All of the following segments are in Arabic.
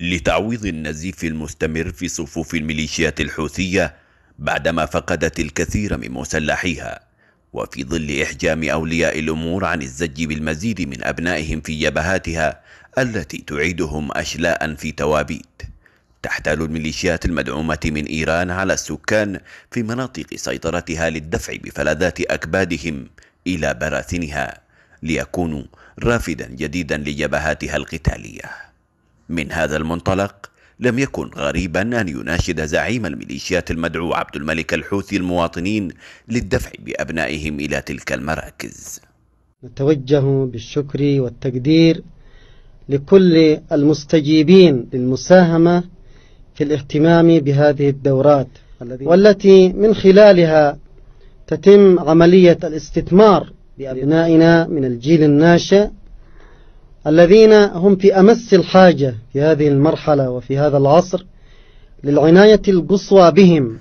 لتعويض النزيف المستمر في صفوف الميليشيات الحوثية بعدما فقدت الكثير من مسلحيها وفي ظل إحجام أولياء الأمور عن الزج بالمزيد من أبنائهم في جبهاتها التي تعيدهم أشلاء في توابيت تحتال الميليشيات المدعومة من إيران على السكان في مناطق سيطرتها للدفع بفلذات أكبادهم إلى براثنها ليكونوا رافدا جديدا لجبهاتها القتاليه من هذا المنطلق لم يكن غريبا أن يناشد زعيم الميليشيات المدعو عبد الملك الحوثي المواطنين للدفع بأبنائهم إلى تلك المراكز نتوجه بالشكر والتقدير لكل المستجيبين للمساهمة في الاهتمام بهذه الدورات والتي من خلالها تتم عملية الاستثمار بأبنائنا من الجيل الناشئ الذين هم في أمس الحاجة في هذه المرحلة وفي هذا العصر للعناية القصوى بهم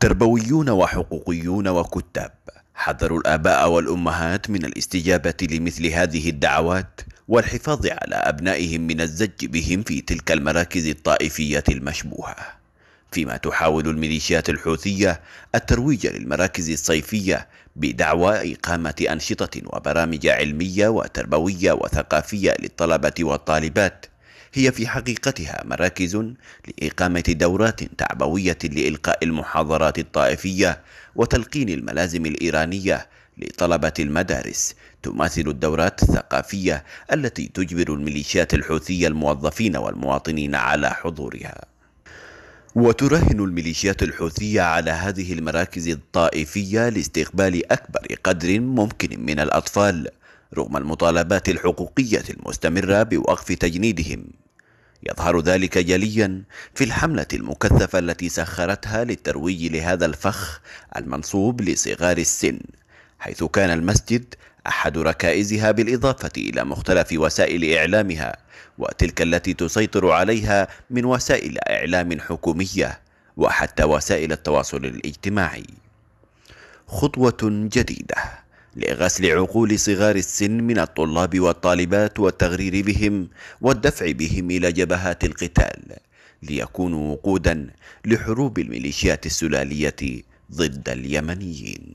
تربويون وحقوقيون وكتاب حذروا الآباء والأمهات من الاستجابة لمثل هذه الدعوات والحفاظ على أبنائهم من الزج بهم في تلك المراكز الطائفية المشبوهة فيما تحاول الميليشيات الحوثية الترويج للمراكز الصيفية بدعوى إقامة أنشطة وبرامج علمية وتربوية وثقافية للطلبة والطالبات هي في حقيقتها مراكز لإقامة دورات تعبوية لإلقاء المحاضرات الطائفية وتلقين الملازم الإيرانية لطلبة المدارس تماثل الدورات الثقافية التي تجبر الميليشيات الحوثية الموظفين والمواطنين على حضورها وتراهن الميليشيات الحوثية على هذه المراكز الطائفية لاستقبال أكبر قدر ممكن من الأطفال رغم المطالبات الحقوقية المستمرة بوقف تجنيدهم يظهر ذلك جليا في الحملة المكثفة التي سخرتها للترويج لهذا الفخ المنصوب لصغار السن حيث كان المسجد احد ركائزها بالاضافه الى مختلف وسائل اعلامها وتلك التي تسيطر عليها من وسائل اعلام حكوميه وحتى وسائل التواصل الاجتماعي خطوه جديده لغسل عقول صغار السن من الطلاب والطالبات والتغرير بهم والدفع بهم الى جبهات القتال ليكونوا وقودا لحروب الميليشيات السلاليه ضد اليمنيين